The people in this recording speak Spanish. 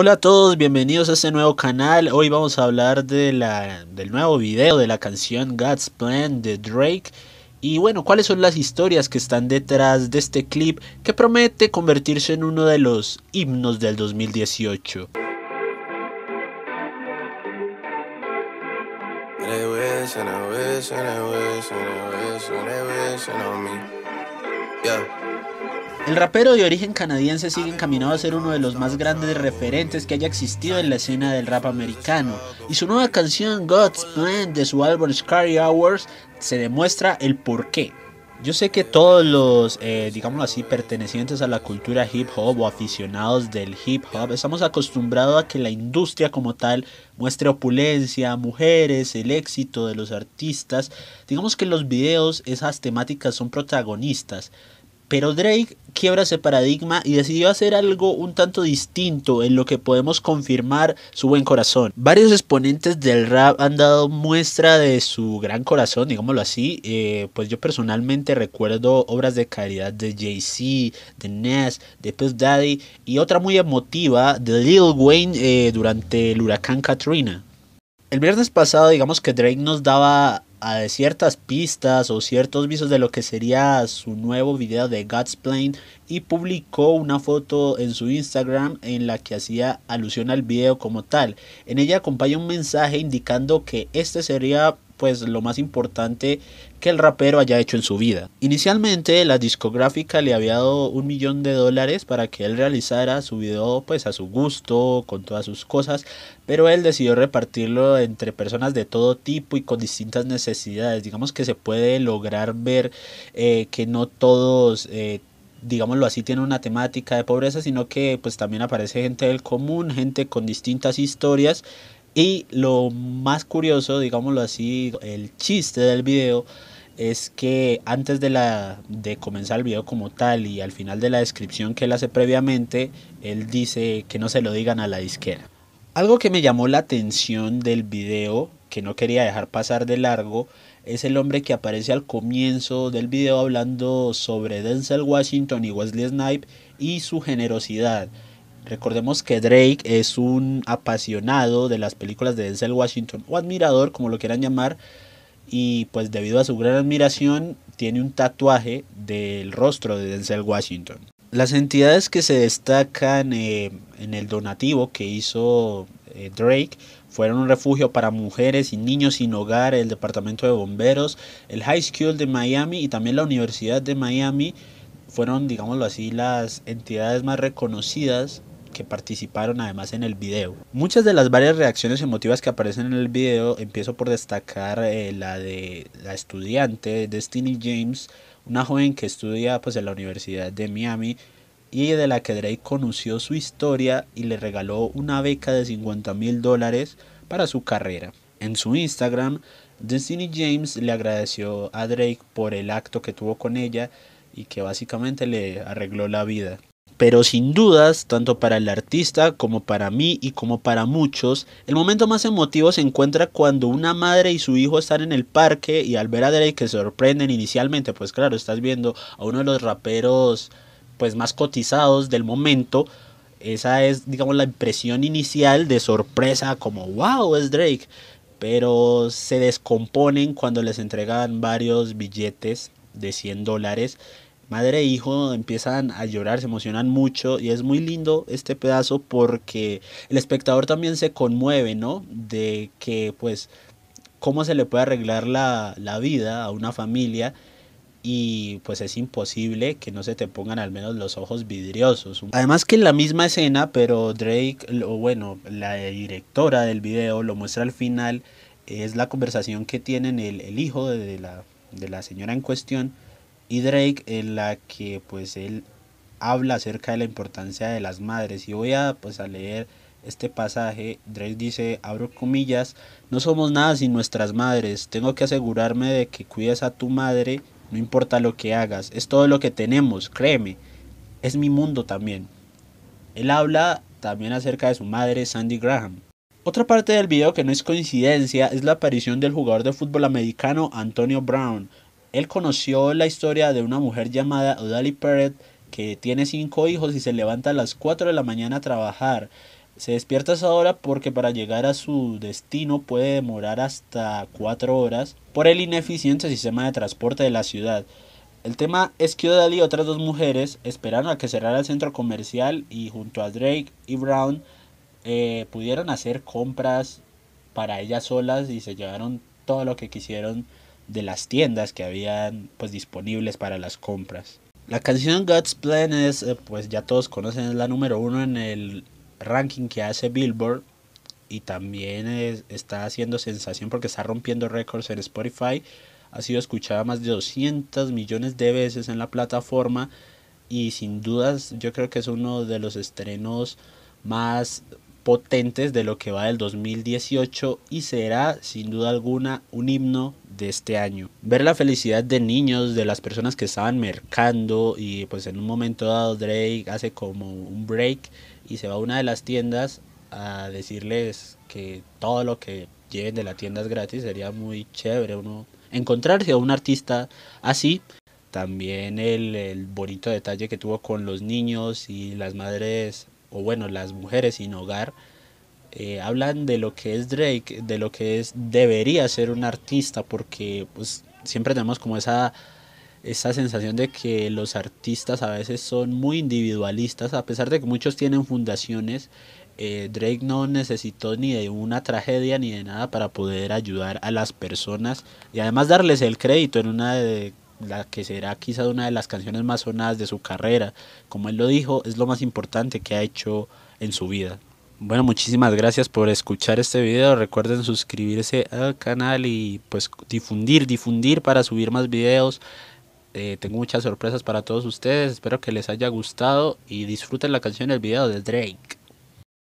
Hola a todos, bienvenidos a este nuevo canal. Hoy vamos a hablar de la, del nuevo video de la canción God's Plan de Drake. Y bueno, ¿cuáles son las historias que están detrás de este clip que promete convertirse en uno de los himnos del 2018? El rapero de origen canadiense sigue encaminado a ser uno de los más grandes referentes que haya existido en la escena del rap americano, y su nueva canción God's Plan de su álbum Scary Hours se demuestra el porqué. Yo sé que todos los, eh, digámoslo así, pertenecientes a la cultura hip hop o aficionados del hip hop, estamos acostumbrados a que la industria como tal muestre opulencia, mujeres, el éxito de los artistas. Digamos que los videos esas temáticas son protagonistas. Pero Drake quiebra ese paradigma y decidió hacer algo un tanto distinto en lo que podemos confirmar su buen corazón. Varios exponentes del rap han dado muestra de su gran corazón, digámoslo así. Eh, pues yo personalmente recuerdo obras de caridad de Jay-Z, de Nas, de Puff Daddy y otra muy emotiva de Lil Wayne eh, durante el huracán Katrina. El viernes pasado digamos que Drake nos daba a ciertas pistas o ciertos visos de lo que sería su nuevo video de God's Plane y publicó una foto en su Instagram en la que hacía alusión al video como tal. En ella acompaña un mensaje indicando que este sería pues lo más importante que el rapero haya hecho en su vida. Inicialmente la discográfica le había dado un millón de dólares para que él realizara su video pues a su gusto, con todas sus cosas, pero él decidió repartirlo entre personas de todo tipo y con distintas necesidades. Digamos que se puede lograr ver eh, que no todos... Eh, digámoslo así, tiene una temática de pobreza, sino que pues también aparece gente del común, gente con distintas historias y lo más curioso, digámoslo así, el chiste del video es que antes de, comenzar el video como tal y al final de la descripción que él hace previamente, él dice que no se lo digan a la disquera. Algo que me llamó la atención del video, que no quería dejar pasar de largo, es el hombre que aparece al comienzo del video hablando sobre Denzel Washington y Wesley Snipe y su generosidad. Recordemos que Drake es un apasionado de las películas de Denzel Washington o admirador, como lo quieran llamar, y pues debido a su gran admiración tiene un tatuaje del rostro de Denzel Washington. Las entidades que se destacan eh, en el donativo que hizo eh, Drake fueron un refugio para mujeres y niños sin hogar, el Departamento de Bomberos, el High School de Miami y también la Universidad de Miami fueron, digámoslo así, las entidades más reconocidas que participaron además en el video. Muchas de las varias reacciones emotivas que aparecen en el video, empiezo por destacar eh, la de la estudiante Destiny James, una joven que estudia pues en la Universidad de Miami y de la que Drake conoció su historia y le regaló una beca de 50 mil dólares para su carrera. En su Instagram, Destiny James le agradeció a Drake por el acto que tuvo con ella y que básicamente le arregló la vida. Pero sin dudas, tanto para el artista como para mí y como para muchos, el momento más emotivo se encuentra cuando una madre y su hijo están en el parque y al ver a Drake que sorprenden inicialmente, pues claro, estás viendo a uno de los raperos pues más cotizados del momento. Esa es, digamos, la impresión inicial de sorpresa, como wow, es Drake. Pero se descomponen cuando les entregan varios billetes de 100 dólares madre e hijo empiezan a llorar, se emocionan mucho y es muy lindo este pedazo porque el espectador también se conmueve, ¿no? De que pues cómo se le puede arreglar la, vida a una familia y pues es imposible que no se te pongan al menos los ojos vidriosos. Además que en la misma escena, pero Drake, o bueno, la directora del video lo muestra al final, es la conversación que tienen el, hijo de la, de la señora en cuestión y Drake en la que pues él habla acerca de la importancia de las madres y voy a pues a leer este pasaje, Drake dice, abro comillas, no somos nada sin nuestras madres, tengo que asegurarme de que cuides a tu madre, no importa lo que hagas, es todo lo que tenemos, créeme, es mi mundo también. Él habla también acerca de su madre, Sandy Graham. Otra parte del video que no es coincidencia es la aparición del jugador de fútbol americano Antonio Brown, él conoció la historia de una mujer llamada Odali Perret que tiene cinco hijos y se levanta a las 4 de la mañana a trabajar. Se despierta a esa hora porque para llegar a su destino puede demorar hasta 4 horas por el ineficiente sistema de transporte de la ciudad. El tema es que Odali y otras dos mujeres esperaron a que cerrara el centro comercial y junto a Drake y Brown eh, pudieron hacer compras para ellas solas y se llevaron todo lo que quisieron de las tiendas que habían pues disponibles para las compras. La canción God's Plan es, eh, pues ya todos conocen, es la número uno en el ranking que hace Billboard y también está haciendo sensación porque está rompiendo récords en Spotify. Ha sido escuchada más de 200 millones de veces en la plataforma y sin dudas yo creo que es uno de los estrenos más potentes de lo que va del 2018 y será sin duda alguna un himno de este año. Ver la felicidad de niños, de las personas que estaban mercando y pues en un momento dado Drake hace como un break y se va a una de las tiendas a decirles que todo lo que lleven de la tienda es gratis, sería muy chévere uno encontrarse a un artista así. También el, el bonito detalle que tuvo con los niños y las madres o bueno, las mujeres sin hogar, eh, hablan de lo que es Drake, de lo que es debería ser un artista, porque pues siempre tenemos como esa, esa sensación de que los artistas a veces son muy individualistas, a pesar de que muchos tienen fundaciones. Eh, Drake no necesitó ni de una tragedia ni de nada para poder ayudar a las personas y además darles el crédito en una de, la que será quizá una de las canciones más sonadas de su carrera. Como él lo dijo, es lo más importante que ha hecho en su vida. Bueno, muchísimas gracias por escuchar este video. Recuerden suscribirse al canal y pues difundir, difundir para subir más videos. Eh, tengo muchas sorpresas para todos ustedes. Espero que les haya gustado y disfruten la canción el video de Drake.